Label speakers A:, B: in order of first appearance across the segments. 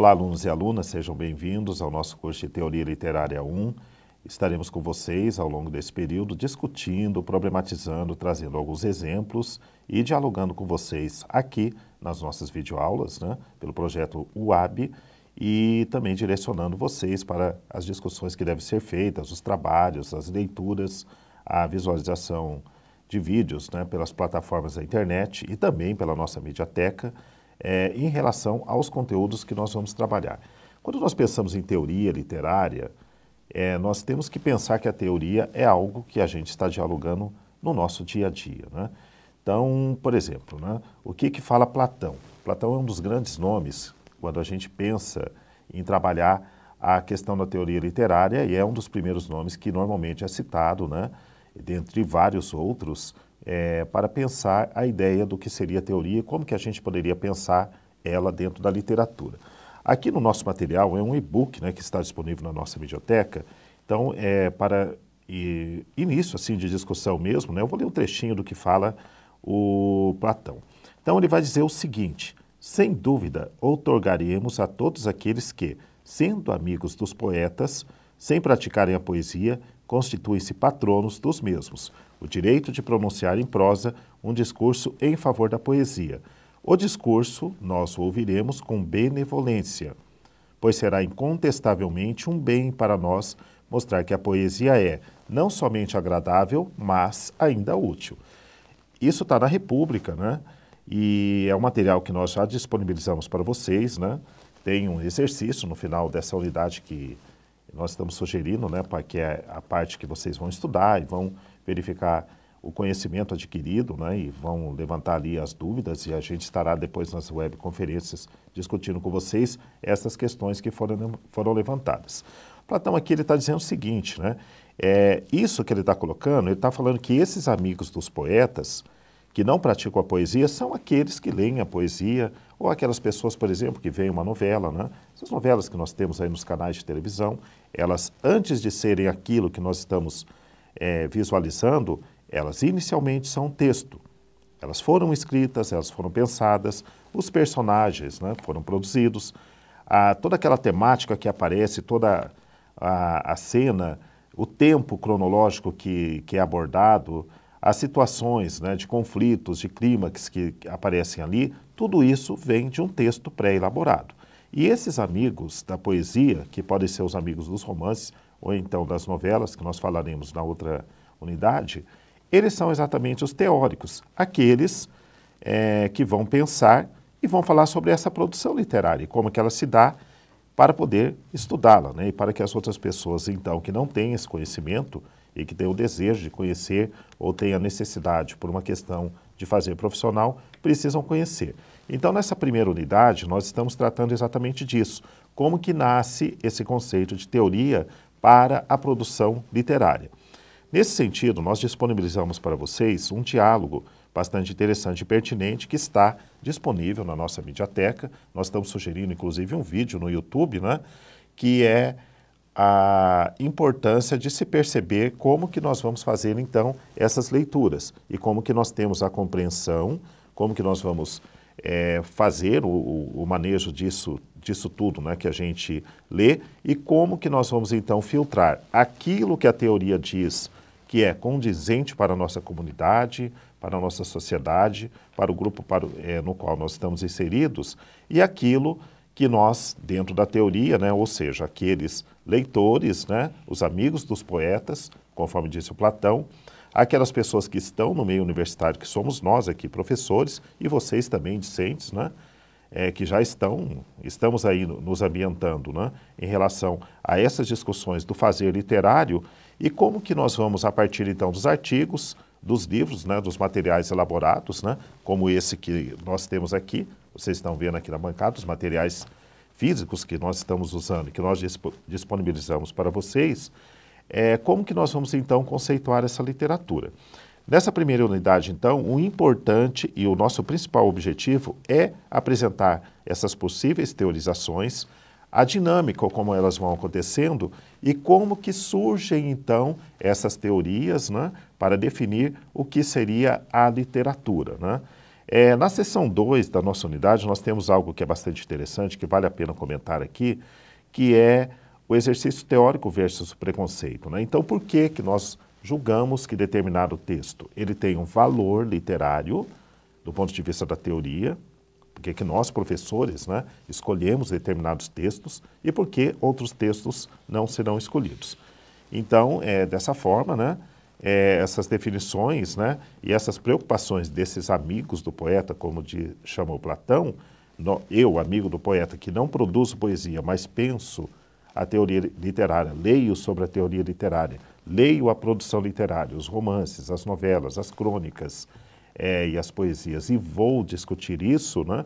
A: Olá, alunos e alunas, sejam bem-vindos ao nosso curso de Teoria Literária 1. Estaremos com vocês ao longo desse período discutindo, problematizando, trazendo alguns exemplos e dialogando com vocês aqui nas nossas videoaulas, né, pelo projeto UAB, e também direcionando vocês para as discussões que devem ser feitas, os trabalhos, as leituras, a visualização de vídeos né, pelas plataformas da internet e também pela nossa mediateca é, em relação aos conteúdos que nós vamos trabalhar. Quando nós pensamos em teoria literária, é, nós temos que pensar que a teoria é algo que a gente está dialogando no nosso dia a dia. Né? Então, por exemplo, né, o que, que fala Platão? Platão é um dos grandes nomes quando a gente pensa em trabalhar a questão da teoria literária e é um dos primeiros nomes que normalmente é citado, né, dentre vários outros, é, para pensar a ideia do que seria a teoria e como que a gente poderia pensar ela dentro da literatura. Aqui no nosso material é um e-book né, que está disponível na nossa biblioteca. Então, é, para e, início assim, de discussão mesmo, né, eu vou ler um trechinho do que fala o Platão. Então, ele vai dizer o seguinte: sem dúvida, outorgaremos a todos aqueles que, sendo amigos dos poetas, sem praticarem a poesia, constituem-se patronos dos mesmos, o direito de pronunciar em prosa um discurso em favor da poesia. O discurso nós o ouviremos com benevolência, pois será incontestavelmente um bem para nós mostrar que a poesia é não somente agradável, mas ainda útil. Isso está na República, né? E é um material que nós já disponibilizamos para vocês, né? Tem um exercício no final dessa unidade que nós estamos sugerindo, né, para que é a parte que vocês vão estudar e vão verificar o conhecimento adquirido, né, e vão levantar ali as dúvidas e a gente estará depois nas webconferências discutindo com vocês essas questões que foram, foram levantadas. Platão aqui ele está dizendo o seguinte, né, é, isso que ele está colocando, ele está falando que esses amigos dos poetas que não praticam a poesia são aqueles que leem a poesia ou aquelas pessoas, por exemplo, que veem uma novela, né? essas novelas que nós temos aí nos canais de televisão elas, antes de serem aquilo que nós estamos é, visualizando, elas inicialmente são texto. Elas foram escritas, elas foram pensadas, os personagens né, foram produzidos, a, toda aquela temática que aparece, toda a, a cena, o tempo cronológico que, que é abordado, as situações né, de conflitos, de clímax que aparecem ali, tudo isso vem de um texto pré-elaborado. E esses amigos da poesia, que podem ser os amigos dos romances ou então das novelas, que nós falaremos na outra unidade, eles são exatamente os teóricos, aqueles é, que vão pensar e vão falar sobre essa produção literária e como que ela se dá para poder estudá-la, né? e para que as outras pessoas, então, que não têm esse conhecimento e que têm o desejo de conhecer ou têm a necessidade por uma questão de fazer profissional precisam conhecer. Então, nessa primeira unidade, nós estamos tratando exatamente disso. Como que nasce esse conceito de teoria para a produção literária? Nesse sentido, nós disponibilizamos para vocês um diálogo bastante interessante e pertinente que está disponível na nossa mediateca. Nós estamos sugerindo, inclusive, um vídeo no YouTube, né? Que é a importância de se perceber como que nós vamos fazer então essas leituras e como que nós temos a compreensão, como que nós vamos é, fazer o, o, manejo disso, disso tudo né, que a gente lê e como que nós vamos então filtrar aquilo que a teoria diz que é condizente para a nossa comunidade, para a nossa sociedade, para o grupo para, é, no qual nós estamos inseridos e aquilo que que nós, dentro da teoria, né, ou seja, aqueles leitores, né, os amigos dos poetas, conforme disse o Platão, aquelas pessoas que estão no meio universitário, que somos nós aqui, professores, e vocês também, discentes, né, é, que já estão, estamos aí nos ambientando né, em relação a essas discussões do fazer literário e como que nós vamos, a partir então dos artigos, dos livros, né, dos materiais elaborados, né, como esse que nós temos aqui, vocês estão vendo aqui na bancada, os materiais físicos que nós estamos usando, que nós disponibilizamos para vocês, é, como que nós vamos então conceituar essa literatura. Nessa primeira unidade, então, o importante e o nosso principal objetivo é apresentar essas possíveis teorizações, a dinâmica, como elas vão acontecendo e como que surgem então essas teorias né, para definir o que seria a literatura. Né? É, na seção 2 da nossa unidade, nós temos algo que é bastante interessante, que vale a pena comentar aqui, que é o exercício teórico versus o preconceito. Né? Então, por que, que nós julgamos que determinado texto ele tem um valor literário, do ponto de vista da teoria, por que nós, professores, né, escolhemos determinados textos e por que outros textos não serão escolhidos. Então, é, dessa forma, né, é, essas definições né, e essas preocupações desses amigos do poeta, como de, chamou Platão, no, eu, amigo do poeta, que não produzo poesia, mas penso a teoria literária, leio sobre a teoria literária, leio a produção literária, os romances, as novelas, as crônicas, é, e as poesias. E vou discutir isso, né?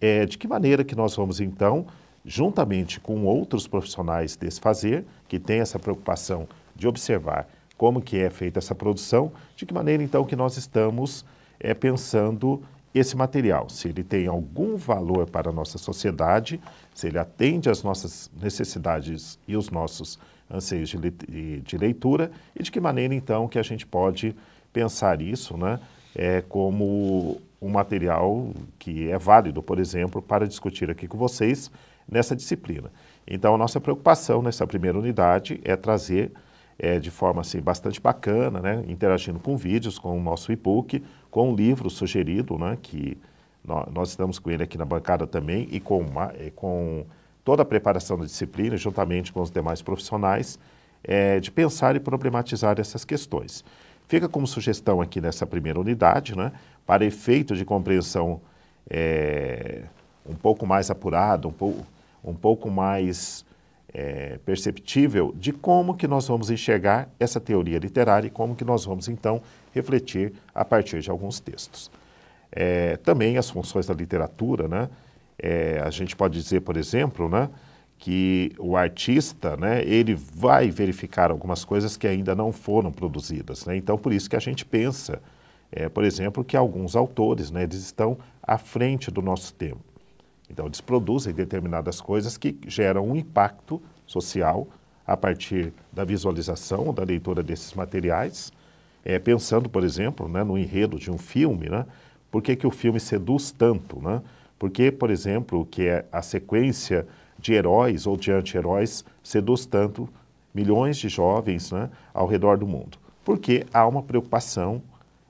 A: É, de que maneira que nós vamos, então, juntamente com outros profissionais desse fazer, que têm essa preocupação de observar como que é feita essa produção, de que maneira, então, que nós estamos é, pensando esse material, se ele tem algum valor para a nossa sociedade, se ele atende às nossas necessidades e os nossos anseios de, de leitura, e de que maneira, então, que a gente pode pensar isso, né? é, como um material que é válido, por exemplo, para discutir aqui com vocês nessa disciplina. Então, a nossa preocupação nessa primeira unidade é trazer é, de forma assim, bastante bacana, né, interagindo com vídeos, com o nosso e-book, com o livro sugerido, né, que nós, nós estamos com ele aqui na bancada também, e com, uma, com toda a preparação da disciplina, juntamente com os demais profissionais, é, de pensar e problematizar essas questões. Fica como sugestão aqui nessa primeira unidade, né, para efeito de compreensão é, um pouco mais apurada, um, um pouco mais é, perceptível de como que nós vamos enxergar essa teoria literária e como que nós vamos, então, refletir a partir de alguns textos. É, também as funções da literatura, né? É, a gente pode dizer, por exemplo, né, que o artista, né, ele vai verificar algumas coisas que ainda não foram produzidas, né? Então, por isso que a gente pensa, é, por exemplo, que alguns autores, né, eles estão à frente do nosso tempo. Então, eles produzem determinadas coisas que geram um impacto social a partir da visualização, da leitura desses materiais. É, pensando, por exemplo, né, no enredo de um filme, né? Por que, que o filme seduz tanto, né? Porque, por exemplo, que é a sequência de heróis ou de anti-heróis seduz tanto milhões de jovens né, ao redor do mundo? Porque há uma preocupação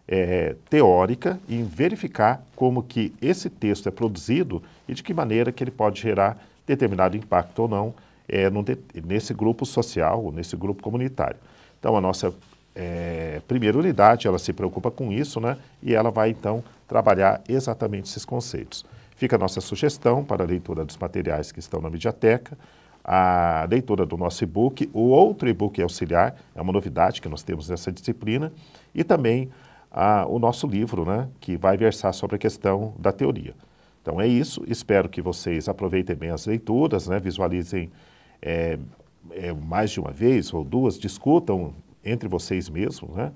A: é, teórica em verificar como que esse texto é produzido e de que maneira que ele pode gerar determinado impacto ou não é, de, nesse grupo social ou nesse grupo comunitário. Então, a nossa é, primeira unidade, ela se preocupa com isso, né? E ela vai, então, trabalhar exatamente esses conceitos. Fica a nossa sugestão para a leitura dos materiais que estão na mediateca, a leitura do nosso e-book, o outro e-book auxiliar, é uma novidade que nós temos nessa disciplina, e também o nosso livro, né, que vai versar sobre a questão da teoria. Então é isso, espero que vocês aproveitem bem as leituras, né, visualizem é, é, mais de uma vez ou duas, discutam entre vocês mesmos, né,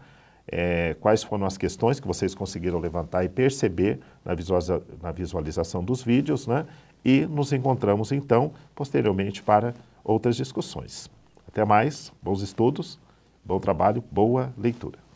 A: é, quais foram as questões que vocês conseguiram levantar e perceber na, visualiza na visualização dos vídeos, né? E nos encontramos então posteriormente para outras discussões. Até mais, bons estudos, bom trabalho, boa leitura.